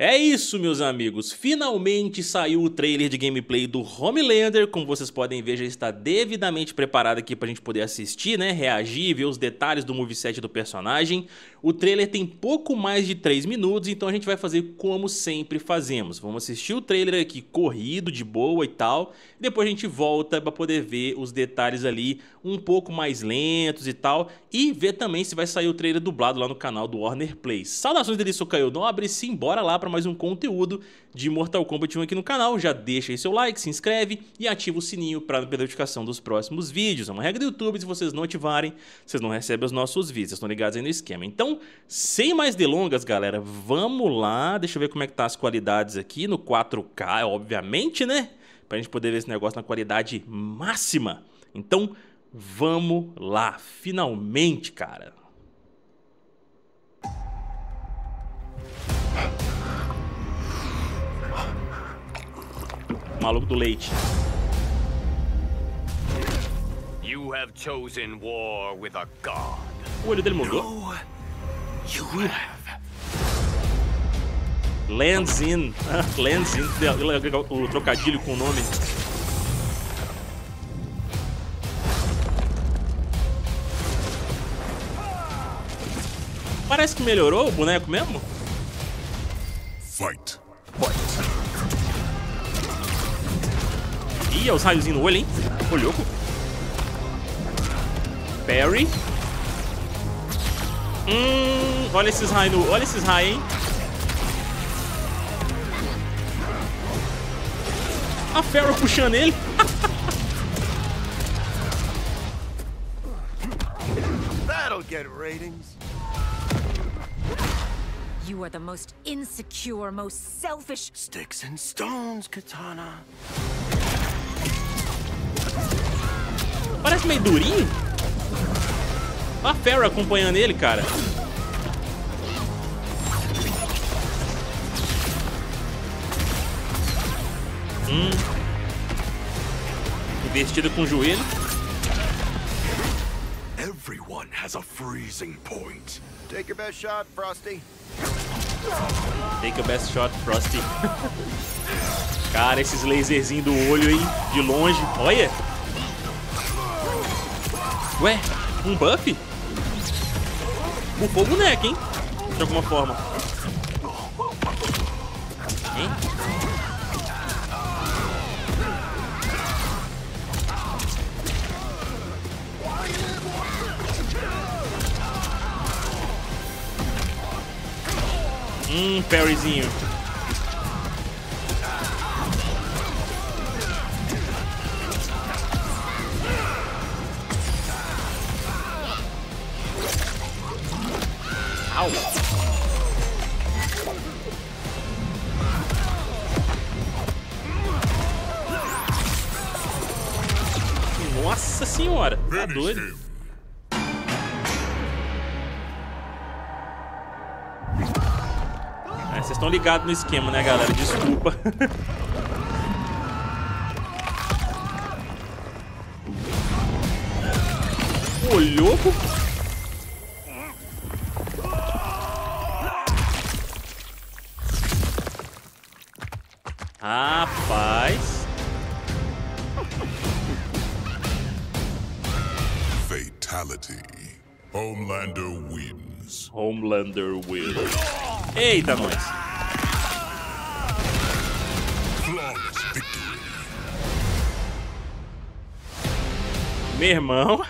É isso, meus amigos. Finalmente saiu o trailer de gameplay do Homelander. Como vocês podem ver, já está devidamente preparado aqui pra gente poder assistir, né? Reagir, ver os detalhes do moveset do personagem. O trailer tem pouco mais de 3 minutos, então a gente vai fazer como sempre fazemos. Vamos assistir o trailer aqui corrido, de boa e tal. Depois a gente volta pra poder ver os detalhes ali um pouco mais lentos e tal. E ver também se vai sair o trailer dublado lá no canal do Warner Play. Saudações dele, sou Caio Nobre. Simbora lá pra para mais um conteúdo de Mortal Kombat 1 aqui no canal. Já deixa aí seu like, se inscreve e ativa o sininho para perder notificação dos próximos vídeos. É uma regra do YouTube, se vocês não ativarem, vocês não recebem os nossos vídeos. Estão ligados aí no esquema. Então, sem mais delongas, galera, vamos lá. Deixa eu ver como é que tá as qualidades aqui no 4K, obviamente, né? Pra gente poder ver esse negócio na qualidade máxima. Então, vamos lá, finalmente, cara. maluco do leite. You have chosen war with a god. O olho dele mudou? No, you have. in. in. O trocadilho com o nome. Parece que melhorou o boneco mesmo? Fight. Ih, é os raiozinhos no olho, hein? Ô, louco. Parry. Hum, olha esses raios no... Olha esses raios, hein? A Pharaoh puxando ele. That'll get ratings. You are the most insecure, most selfish... Sticks and stones, Katana. Parece meio durinho. Olha a Farrah acompanhando ele, cara. Hum. Investido com o joelho. Everyone has a freezing point. Take your best shot, Frosty. Take your best shot, Frosty. Cara, esses laserzinhos do olho, aí De longe. Olha. Ué, um buff? Bufou o boneco, hein? De alguma forma. Hein? Hum, parryzinho. Nossa senhora, tá doido. É, vocês estão ligados no esquema, né, galera? Desculpa. Ô, louco! fatality. Homelander wins. Homelander wins. Eita, nós. Flawless victory. Meu irmão.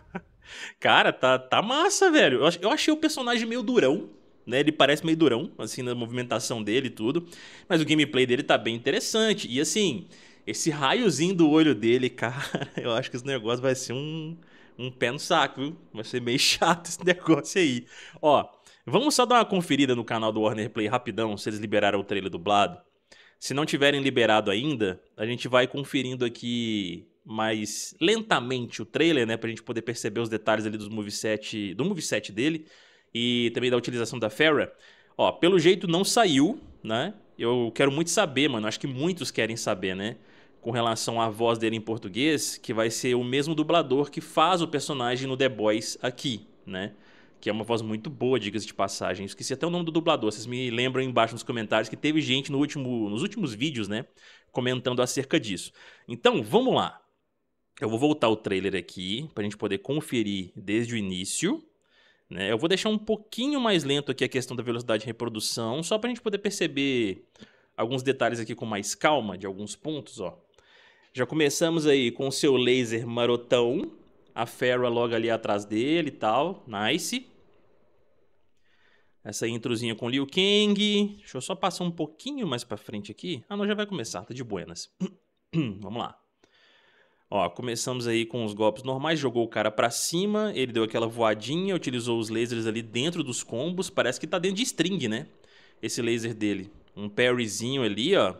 Cara, tá, tá massa, velho. Eu achei o personagem meio durão, né? Ele parece meio durão, assim, na movimentação dele e tudo. Mas o gameplay dele tá bem interessante. E assim, esse raiozinho do olho dele, cara, eu acho que esse negócio vai ser um um pé no saco, viu? Vai ser meio chato esse negócio aí. Ó, vamos só dar uma conferida no canal do Warner Play rapidão, se eles liberaram o trailer dublado. Se não tiverem liberado ainda, a gente vai conferindo aqui mais lentamente o trailer, né? Pra gente poder perceber os detalhes ali dos moveset, do moveset dele e também da utilização da Farah. Ó, pelo jeito não saiu, né? Eu quero muito saber, mano. Acho que muitos querem saber, né? com relação à voz dele em português, que vai ser o mesmo dublador que faz o personagem no The Boys aqui, né? Que é uma voz muito boa, diga-se de passagem. Esqueci até o nome do dublador, vocês me lembram embaixo nos comentários que teve gente no último, nos últimos vídeos, né? Comentando acerca disso. Então, vamos lá. Eu vou voltar o trailer aqui para a gente poder conferir desde o início. Né? Eu vou deixar um pouquinho mais lento aqui a questão da velocidade de reprodução, só para a gente poder perceber alguns detalhes aqui com mais calma de alguns pontos, ó. Já começamos aí com o seu laser marotão. A Fera logo ali atrás dele e tal. Nice. Essa introzinha com Liu Kang. Deixa eu só passar um pouquinho mais pra frente aqui. Ah, não, já vai começar. Tá de buenas. Vamos lá. Ó, começamos aí com os golpes normais, jogou o cara para cima, ele deu aquela voadinha, utilizou os lasers ali dentro dos combos, parece que tá dentro de string, né? Esse laser dele. Um parryzinho ali, ó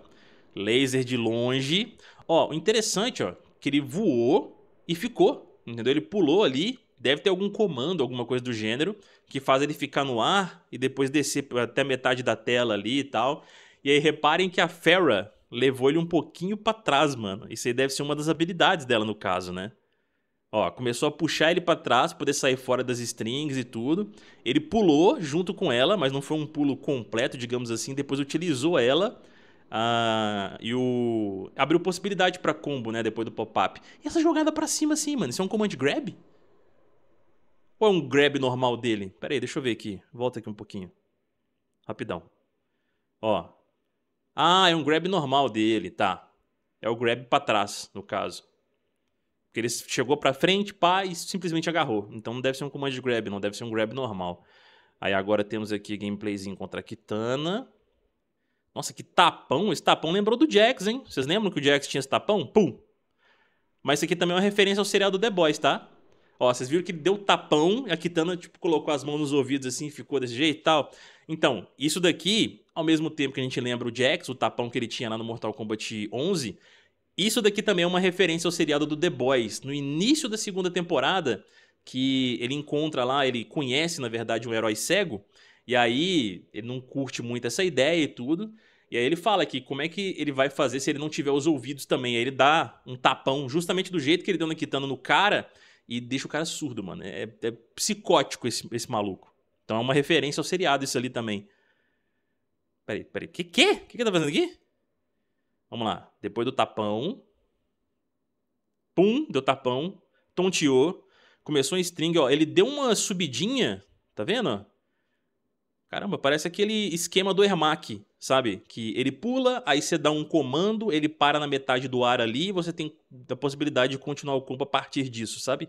laser de longe. Ó, o interessante, ó, que ele voou e ficou, entendeu? Ele pulou ali, deve ter algum comando, alguma coisa do gênero, que faz ele ficar no ar e depois descer até metade da tela ali e tal. E aí reparem que a Fera levou ele um pouquinho para trás, mano. Isso aí deve ser uma das habilidades dela no caso, né? Ó, começou a puxar ele para trás, poder sair fora das strings e tudo. Ele pulou junto com ela, mas não foi um pulo completo, digamos assim. Depois utilizou ela Uh, e o. Abriu possibilidade para combo, né? Depois do pop-up. E essa jogada para cima, assim, mano. Isso é um command grab? Ou é um grab normal dele? Pera aí, deixa eu ver aqui. Volta aqui um pouquinho. Rapidão. Ó. Ah, é um grab normal dele, tá. É o grab para trás, no caso. Porque ele chegou pra frente, pá, e simplesmente agarrou. Então não deve ser um command grab, não deve ser um grab normal. Aí agora temos aqui gameplayzinho contra a Kitana. Nossa, que tapão. Esse tapão lembrou do Jax, hein? Vocês lembram que o Jax tinha esse tapão? Pum! Mas isso aqui também é uma referência ao serial do The Boys, tá? Ó, vocês viram que ele deu tapão e a Kitana, tipo, colocou as mãos nos ouvidos assim, ficou desse jeito e tal. Então, isso daqui, ao mesmo tempo que a gente lembra o Jax, o tapão que ele tinha lá no Mortal Kombat 11, isso daqui também é uma referência ao seriado do The Boys. No início da segunda temporada, que ele encontra lá, ele conhece, na verdade, um herói cego, e aí ele não curte muito essa ideia e tudo. E aí ele fala que como é que ele vai fazer se ele não tiver os ouvidos também. Aí ele dá um tapão justamente do jeito que ele deu no Kitano no cara e deixa o cara surdo, mano. É, é psicótico esse, esse maluco. Então é uma referência ao seriado isso ali também. Peraí, peraí. Que que? O que que tá fazendo aqui? Vamos lá. Depois do tapão. Pum, deu tapão. Tonteou. Começou em string, ó. Ele deu uma subidinha, tá vendo? Caramba, parece aquele esquema do Ermac, sabe? Que ele pula, aí você dá um comando, ele para na metade do ar ali e você tem a possibilidade de continuar o combo a partir disso, sabe?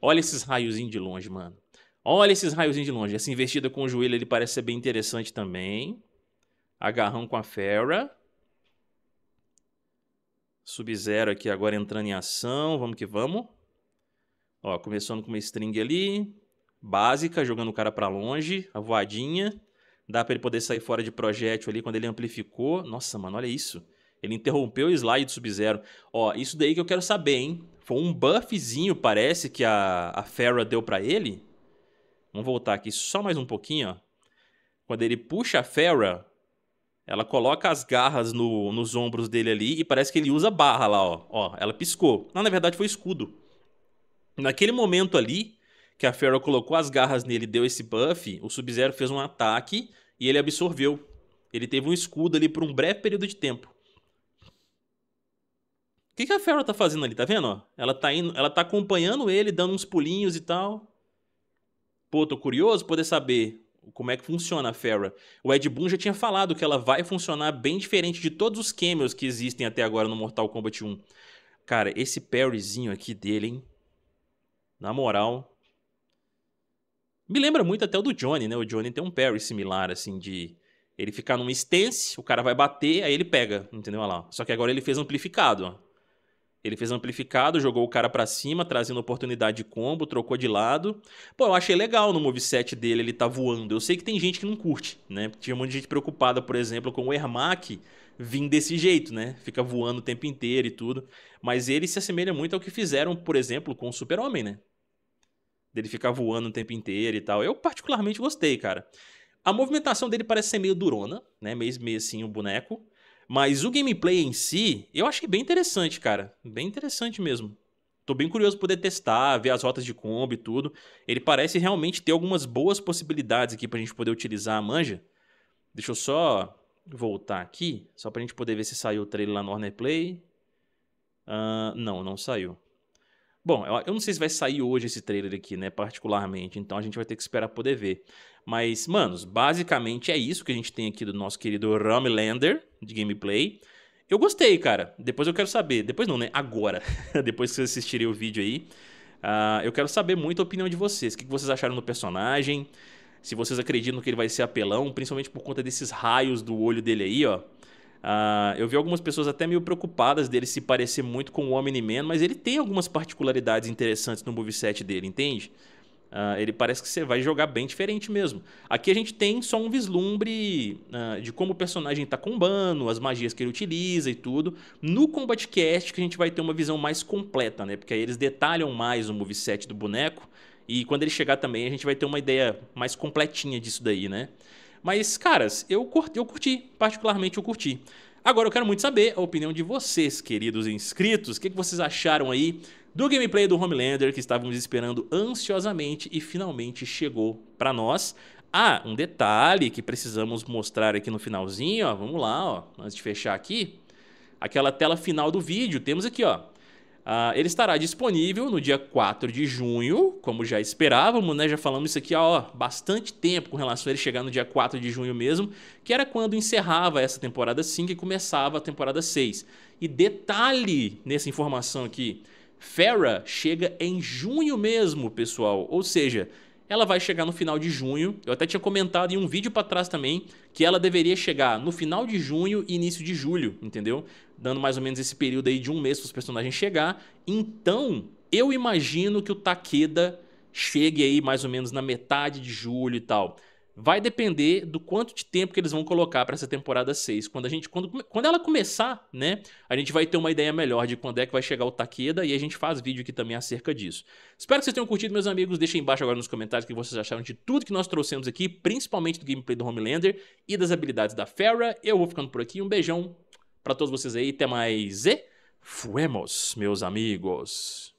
Olha esses raiozinhos de longe, mano. Olha esses raiozinhos de longe. Essa investida com o joelho ele parece ser bem interessante também. Agarrão com a Fera. Sub-Zero aqui agora entrando em ação. Vamos que vamos. Ó, começando com uma string ali básica, jogando o cara para longe, a voadinha. Dá para ele poder sair fora de projétil ali quando ele amplificou. Nossa, mano, olha isso. Ele interrompeu o slide do Sub-Zero. Ó, isso daí que eu quero saber, hein? Foi um buffzinho, parece, que a, a fera deu para ele. Vamos voltar aqui só mais um pouquinho, ó. Quando ele puxa a fera ela coloca as garras no, nos ombros dele ali e parece que ele usa barra lá, ó. Ó, ela piscou. Não, na verdade foi escudo. Naquele momento ali, que a Pharaoh colocou as garras nele deu esse buff, o Sub-Zero fez um ataque e ele absorveu. Ele teve um escudo ali por um breve período de tempo. O que, que a Pharaoh tá fazendo ali, tá vendo? Ela, tá indo, ela tá acompanhando ele, dando uns pulinhos e tal. Pô, tô curioso poder saber como é que funciona a Pharaoh. O Ed Boon já tinha falado que ela vai funcionar bem diferente de todos os camels que existem até agora no Mortal Kombat 1. Cara, esse parryzinho aqui dele, hein? Na moral, me lembra muito até o do Johnny, né? O Johnny tem um parry similar, assim, de ele ficar numa stance, o cara vai bater, aí ele pega, entendeu? Olha lá. Só que agora ele fez amplificado, ó. Ele fez amplificado, jogou o cara para cima, trazendo oportunidade de combo, trocou de lado. Pô, eu achei legal no moveset dele, ele tá voando. Eu sei que tem gente que não curte, né? Tinha um monte de gente preocupada, por exemplo, com o Ermac vir desse jeito, né? Fica voando o tempo inteiro e tudo. Mas ele se assemelha muito ao que fizeram, por exemplo, com o Super-Homem, né? dele ficar voando o tempo inteiro e tal. Eu particularmente gostei, cara. A movimentação dele parece ser meio durona, né? Meio, meio assim o um boneco. Mas o gameplay em si, eu achei bem interessante, cara. Bem interessante mesmo. Tô bem curioso poder testar, ver as rotas de combo e tudo. Ele parece realmente ter algumas boas possibilidades aqui pra gente poder utilizar a manja. Deixa eu só voltar aqui, só pra gente poder ver se saiu o trailer lá no Warner Play. Uh, não, não saiu. Bom, eu não sei se vai sair hoje esse trailer aqui, né? Particularmente, então a gente vai ter que esperar poder ver. Mas, manos, basicamente é isso que a gente tem aqui do nosso querido Romlander de gameplay. Eu gostei, cara. Depois eu quero saber. Depois não, né? Agora. Depois que vocês assistirem o vídeo aí. Uh, eu quero saber muito a opinião de vocês. O que vocês acharam do personagem? Se vocês acreditam que ele vai ser apelão, principalmente por conta desses raios do olho dele aí, ó. Uh, eu vi algumas pessoas até meio preocupadas dele se parecer muito com o Omni-Man, mas ele tem algumas particularidades interessantes no moveset dele, entende? Uh, ele parece que você vai jogar bem diferente mesmo. Aqui a gente tem só um vislumbre uh, de como o personagem está combando, as magias que ele utiliza e tudo. No Combat Cast que a gente vai ter uma visão mais completa, né? Porque aí eles detalham mais o moveset do boneco. E quando ele chegar também, a gente vai ter uma ideia mais completinha disso daí, né? Mas, caras, eu curti, eu curti, particularmente eu curti. Agora eu quero muito saber a opinião de vocês, queridos inscritos. O que, que vocês acharam aí do gameplay do Homelander que estávamos esperando ansiosamente e finalmente chegou para nós? Ah, um detalhe que precisamos mostrar aqui no finalzinho, ó, vamos lá, ó, antes de fechar aqui, aquela tela final do vídeo, temos aqui, ó, Uh, ele estará disponível no dia 4 de junho, como já esperávamos, né? Já falamos isso aqui há ó, bastante tempo com relação a ele chegar no dia 4 de junho mesmo, que era quando encerrava essa temporada 5 e começava a temporada 6. E detalhe nessa informação aqui: Farah chega em junho mesmo, pessoal. Ou seja, ela vai chegar no final de junho. Eu até tinha comentado em um vídeo para trás também que ela deveria chegar no final de junho e início de julho, entendeu? Dando mais ou menos esse período aí de um mês para os personagens chegar. Então, eu imagino que o Takeda chegue aí mais ou menos na metade de julho e tal vai depender do quanto de tempo que eles vão colocar para essa temporada 6. Quando a gente quando, quando ela começar, né, a gente vai ter uma ideia melhor de quando é que vai chegar o Takeda e a gente faz vídeo aqui também acerca disso. Espero que vocês tenham curtido, meus amigos. Deixem embaixo agora nos comentários o que vocês acharam de tudo que nós trouxemos aqui, principalmente do gameplay do Homelander e das habilidades da Fera. Eu vou ficando por aqui. Um beijão para todos vocês aí. Até mais e fuemos, meus amigos.